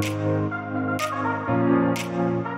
Thank you.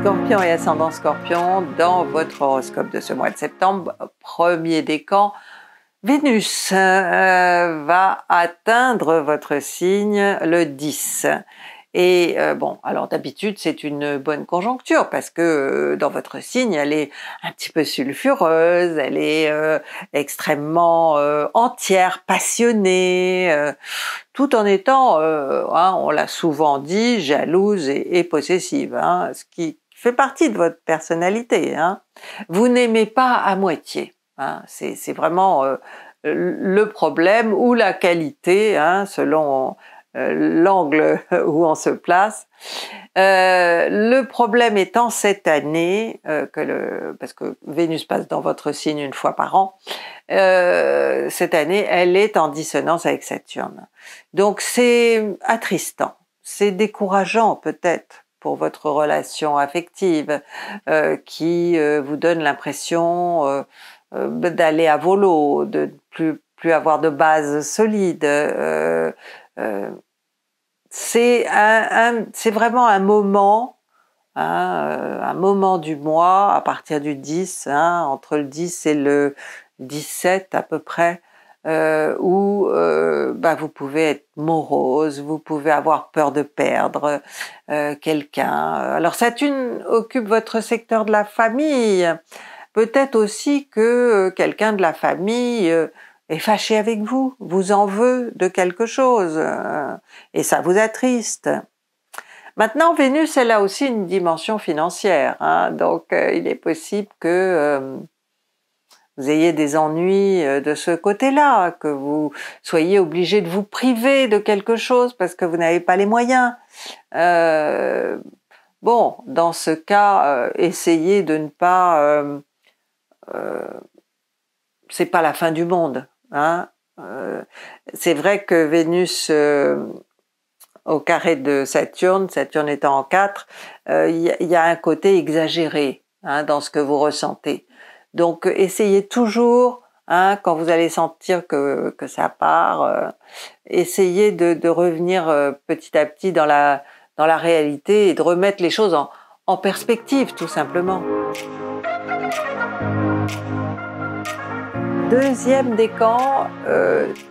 Scorpion et ascendant Scorpion, dans votre horoscope de ce mois de septembre, premier décan, Vénus euh, va atteindre votre signe le 10. Et euh, bon, alors d'habitude, c'est une bonne conjoncture parce que euh, dans votre signe, elle est un petit peu sulfureuse, elle est extrêmement entière, passionnée, tout en étant, hein, on l'a souvent dit, jalouse et, et possessive, hein, ce qui partie de votre personnalité. Hein. Vous n'aimez pas à moitié. Hein. C'est vraiment euh, le problème ou la qualité, hein, selon euh, l'angle où on se place. Euh, le problème étant cette année, que parce que Vénus passe dans votre signe une fois par an, cette année, elle est en dissonance avec Saturne. Donc c'est attristant, c'est décourageant peut-être pour votre relation affective, euh, qui euh, vous donne l'impression euh, d'aller à volo, de ne plus avoir de base solide. c'est vraiment un moment hein, un moment du mois à partir du 10, hein, entre le 10 et le 17 à peu près, euh, où euh, bah, vous pouvez être morose, vous pouvez avoir peur de perdre euh, quelqu'un. Alors Saturne occupe votre secteur de la famille. Peut-être aussi que quelqu'un de la famille est fâché avec vous, vous en veut de quelque chose, et ça vous attriste. Maintenant, Vénus, elle a aussi une dimension financière, hein, donc il est possible que vous ayez des ennuis euh, de ce côté-là, que vous soyez obligé de vous priver de quelque chose parce que vous n'avez pas les moyens. Euh, bon, dans ce cas, euh, essayez de ne pas... c'est pas la fin du monde. Hein. c'est vrai que Vénus au carré de Saturne, Saturne étant en 4, il y, a un côté exagéré hein, dans ce que vous ressentez. Donc euh, essayez toujours, hein, quand vous allez sentir que, ça part, euh, essayez de, revenir euh, petit à petit dans la, réalité et de remettre les choses en, perspective tout simplement. Deuxième décan,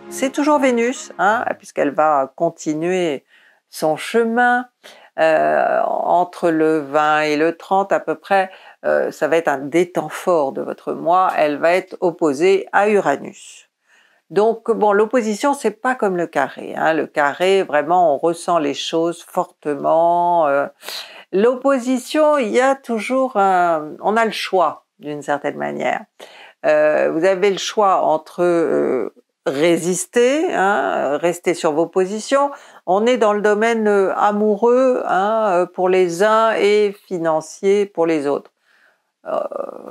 c'est toujours Vénus, hein, puisqu'elle va continuer son chemin entre le 20 et le 30 à peu près. Euh, ça va être un des fort de votre moi, elle va être opposée à Uranus. Donc bon, l'opposition c'est pas comme le carré. Hein. Le carré, vraiment, on ressent les choses fortement. Euh. L'opposition, il y a toujours, un, on a le choix d'une certaine manière. Euh, vous avez le choix entre résister, hein, rester sur vos positions. On est dans le domaine amoureux hein, pour les uns et financier pour les autres. Euh,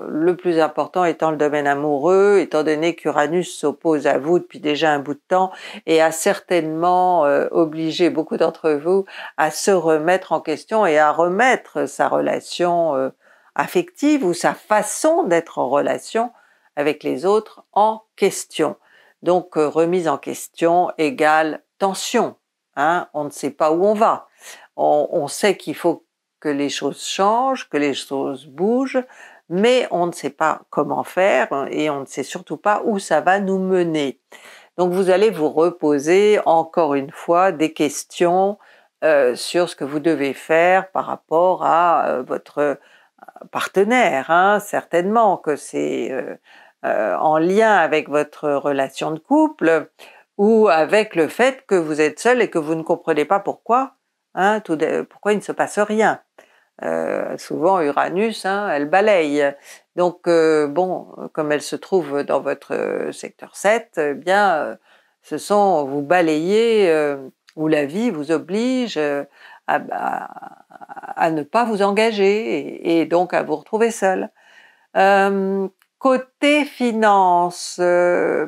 le plus important étant le domaine amoureux, étant donné qu'Uranus s'oppose à vous depuis déjà un bout de temps et a certainement euh, obligé beaucoup d'entre vous à se remettre en question et à remettre sa relation euh, affective ou sa façon d'être en relation avec les autres en question. Donc remise en question égale tension. Hein. on ne sait pas où on va. On, on sait qu'il faut que les choses changent, que les choses bougent, mais on ne sait pas comment faire et on ne sait surtout pas où ça va nous mener. Donc vous allez vous reposer encore une fois des questions euh, sur ce que vous devez faire par rapport à euh, votre euh, partenaire, hein, certainement que c'est en lien avec votre relation de couple ou avec le fait que vous êtes seul et que vous ne comprenez pas pourquoi Hein, pourquoi il ne se passe rien euh, Souvent Uranus, hein, elle balaye. Donc euh, bon, comme elle se trouve dans votre euh, secteur 7, eh bien, ce sont vous balayez ou où la vie vous oblige à, ne pas vous engager et, donc à vous retrouver seul. Côté finance,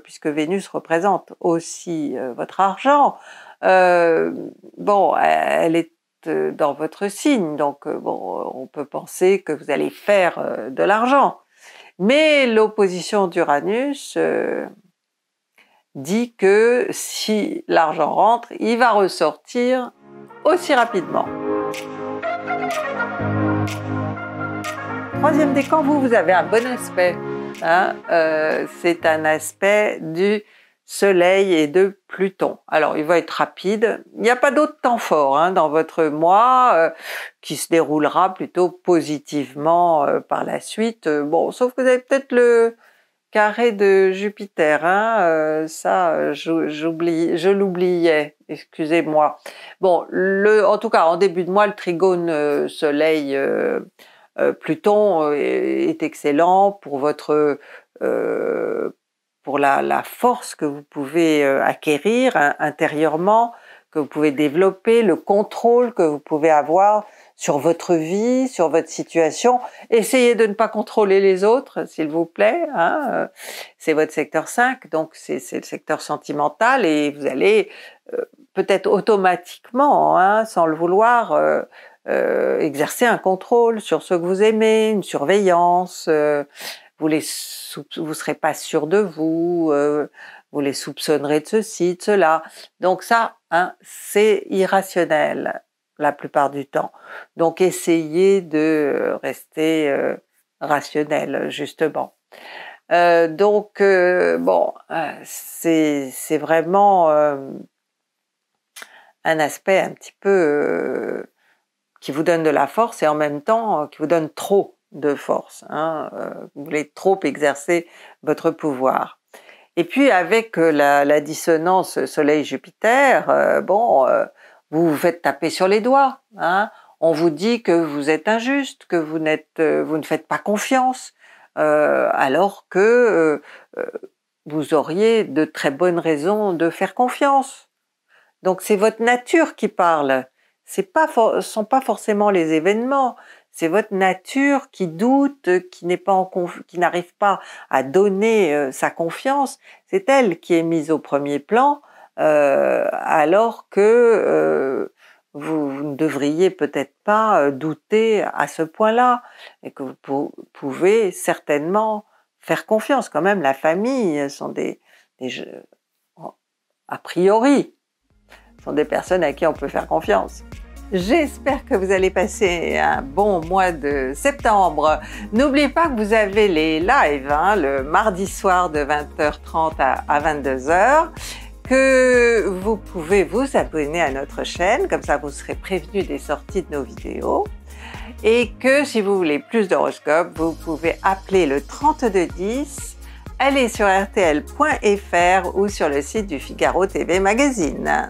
puisque Vénus représente aussi votre argent, euh, bon, elle est euh, dans votre signe, donc euh, bon, on peut penser que vous allez faire de l'argent. Mais l'opposition d'Uranus dit que si l'argent rentre, il va ressortir aussi rapidement. Troisième décan, vous, vous avez un bon aspect. Hein, c'est un aspect du Soleil et de Pluton. Alors, il va être rapide. Il n'y a pas d'autre temps fort hein, dans votre mois euh, qui se déroulera plutôt positivement euh, par la suite. Euh, bon, sauf que vous avez peut-être le carré de Jupiter. Hein, ça, j'oublie, je l'oubliais. Excusez-moi. Bon, le, en tout cas, en début de mois, le trigone Soleil. Pluton est excellent pour votre pour la, force que vous pouvez euh, acquérir hein, intérieurement, que vous pouvez développer, le contrôle que vous pouvez avoir sur votre vie, sur votre situation. Essayez de ne pas contrôler les autres, s'il vous plaît. Hein, euh, c'est votre secteur 5, donc c'est le secteur sentimental et vous allez euh, peut-être automatiquement, hein, sans le vouloir, exercer un contrôle sur ce que vous aimez, une surveillance vous les vous serez pas sûr de vous, euh, vous les soupçonnerez de ceci, de cela. Donc ça, hein, c'est irrationnel la plupart du temps. Donc essayez de rester euh, rationnel justement. Euh, donc bon, hein, c'est c'est vraiment un aspect un petit peu qui vous donne de la force et en même temps qui vous donne trop de force. Hein, euh, vous voulez trop exercer votre pouvoir. Et puis avec euh, la, dissonance Soleil-Jupiter, euh, bon, vous vous faites taper sur les doigts. Hein. on vous dit que vous êtes injuste, que vous, ne faites pas confiance, alors que vous auriez de très bonnes raisons de faire confiance. Donc c'est votre nature qui parle. ce ne sont pas forcément les événements, c'est votre nature qui doute, qui n'est pas en qui n'arrive pas à donner euh, sa confiance. C'est elle qui est mise au premier plan, euh, alors que euh, vous, ne devriez peut-être pas douter à ce point-là, et que vous pouvez certainement faire confiance. Quand même, la famille sont des, a priori, sont des personnes à qui on peut faire confiance. J'espère que vous allez passer un bon mois de septembre. N'oubliez pas que vous avez les lives hein, le mardi soir de 20h30 à 22h que vous pouvez vous abonner à notre chaîne, comme ça vous serez prévenu des sorties de nos vidéos. Et que si vous voulez plus d'horoscopes, vous pouvez appeler le 3210, aller sur rtl.fr ou sur le site du Figaro TV Magazine.